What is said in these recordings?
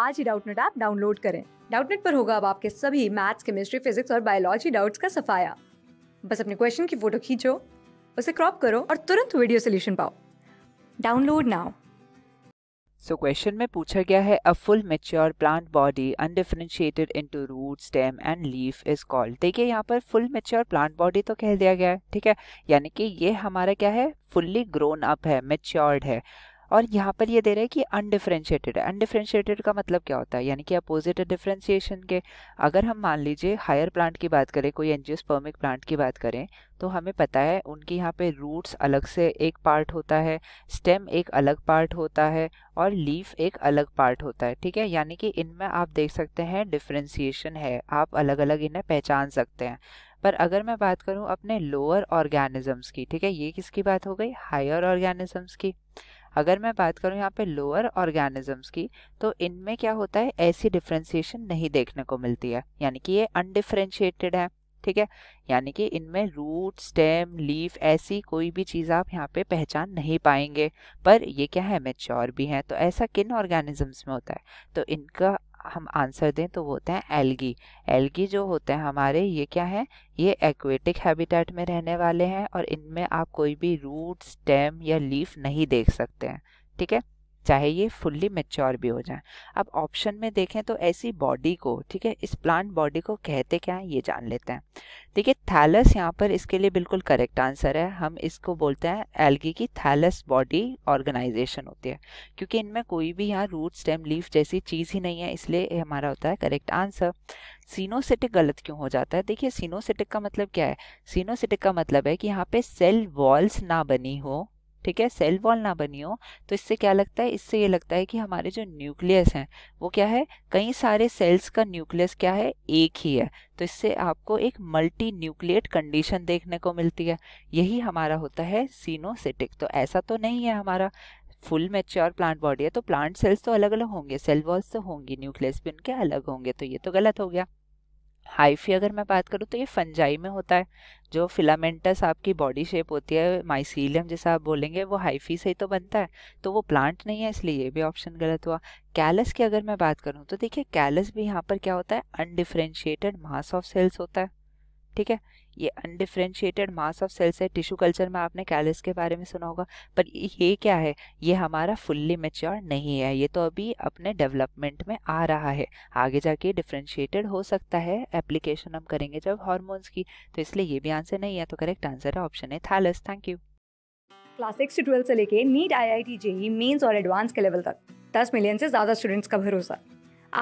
आज ही Doubtnut app download करें डाउटनेट पर होगा अब आपके सभी मैथ्स केमिस्ट्री फिजिक्स और बायोलॉजी डाउट्स का सफाया बस अपने क्वेश्चन की फोटो खींचो उसे क्रॉप करो और तुरंत वीडियो सोल्यूशन पाओ डाउनलोड नाउ सो क्वेश्चन में पूछा गया है a full mature plant body undifferentiated into root stem and leaf is called देखिए यहाँ पर फुल मेच्योर प्लांट बॉडी तो कह दिया गया है ठीक है यानी कि ये हमारा क्या है फुल्ली ग्रोन अप है मेच्योर्ड है और यहाँ पर ये दे रहा है कि अनडिफ्रेंशिएटेड है अनडिफ्रेंशिएटेड का मतलब क्या होता है यानी कि अपोजिट डिफ्रेंशिएशन के अगर हम मान लीजिए हायर प्लांट की बात करें कोई एनजियोस्पर्मिक प्लांट की बात करें तो हमें पता है उनके यहाँ पे रूट्स अलग से एक पार्ट होता है स्टेम एक अलग पार्ट होता है और लीफ एक अलग पार्ट होता है ठीक है यानी कि इनमें आप देख सकते हैं डिफ्रेंसीशन है आप अलग अलग इन्हें पहचान सकते हैं पर अगर मैं बात करूँ अपने लोअर ऑर्गेनिजम्स की ठीक है ये किसकी बात हो गई हायर ऑर्गेनिजम्स की अगर मैं बात करूँ यहाँ पे लोअर ऑर्गेनिजम्स की तो इनमें क्या होता है ऐसी डिफ्रेंसिएशन नहीं देखने को मिलती है यानी कि ये अनडिफ्रेंशिएटेड है ठीक है यानी कि इनमें रूट स्टेम लीफ ऐसी कोई भी चीज़ आप यहाँ पे पहचान नहीं पाएंगे पर ये क्या है मेच्योर भी हैं तो ऐसा किन ऑर्गेनिजम्स में होता है तो इनका हम आंसर दें तो वो होते हैं एल्गी एल्गी जो होते हैं हमारे ये क्या है ये एक्वेटिक हैबिटेट में रहने वाले हैं और इनमें आप कोई भी रूट स्टेम या लीफ नहीं देख सकते हैं ठीक है चाहे ये फुल्ली मेच्योर भी हो जाए अब ऑप्शन में देखें तो ऐसी बॉडी को ठीक है इस प्लांट बॉडी को कहते क्या है ये जान लेते हैं देखिए थैलस यहाँ पर इसके लिए बिल्कुल करेक्ट आंसर है हम इसको बोलते हैं एल्गी की थैलस बॉडी ऑर्गेनाइजेशन होती है क्योंकि इनमें कोई भी यहाँ रूट स्टेम लीफ जैसी चीज़ ही नहीं है इसलिए हमारा होता है करेक्ट आंसर सीनोसिटिक गलत क्यों हो जाता है देखिए सीनोसिटिक का मतलब क्या है सीनोसिटिक का मतलब है कि यहाँ पे सेल वॉल्स ना बनी हो ठीक है सेल वॉल ना बनी हो तो इससे क्या लगता है इससे ये लगता है कि हमारे जो न्यूक्लियस हैं वो क्या है कई सारे सेल्स का न्यूक्लियस क्या है एक ही है तो इससे आपको एक मल्टी न्यूक्लिएट कंडीशन देखने को मिलती है यही हमारा होता है सीनोसिटिक तो ऐसा तो नहीं है हमारा फुल मेच्योर प्लांट बॉडी है तो प्लांट सेल्स तो अलग अलग होंगे सेल वॉल्स तो होंगी न्यूक्लियस भी उनके अलग होंगे तो ये तो गलत हो गया हाइफी अगर मैं बात करूँ तो ये फंजाई में होता है जो फिलामेंटस आपकी बॉडी शेप होती है माइसीलियम जैसा आप बोलेंगे वो हाइफी से ही तो बनता है तो वो प्लांट नहीं है इसलिए ये भी ऑप्शन गलत हुआ कैलस की अगर मैं बात करूँ तो देखिए कैलस भी यहाँ पर क्या होता है अनडिफ्रेंशिएटेड मास ऑफ सेल्स होता है ठीक है ये अनडिफ्रेंशिएटेड मास ऑफ सेल्स है टिश्यू कल्चर में आपने कैलिस के बारे में सुना होगा पर ये क्या है ये हमारा फुल्ली मेच्योर नहीं है ये तो अभी अपने डेवलपमेंट में आ रहा है आगे जाके डिफ्रेंशिएटेड हो सकता है एप्लीकेशन हम करेंगे जब हॉर्मोन्स की तो इसलिए ये भी आंसर नहीं है तो करेक्ट आंसर है ऑप्शन है thallus thank you class six से ट्वेल्थ से लेके NEET I I T JEE Mains और एडवांस के लेवल तक दस मिलियन से ज़्यादा स्टूडेंट्स का भरोसा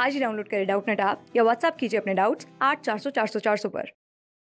आज ही डाउनलोड करें डाउट नेट आप या व्हाट्सअप कीजिए अपने डाउट्स आठ चार सौ चार सौ चार सौ पर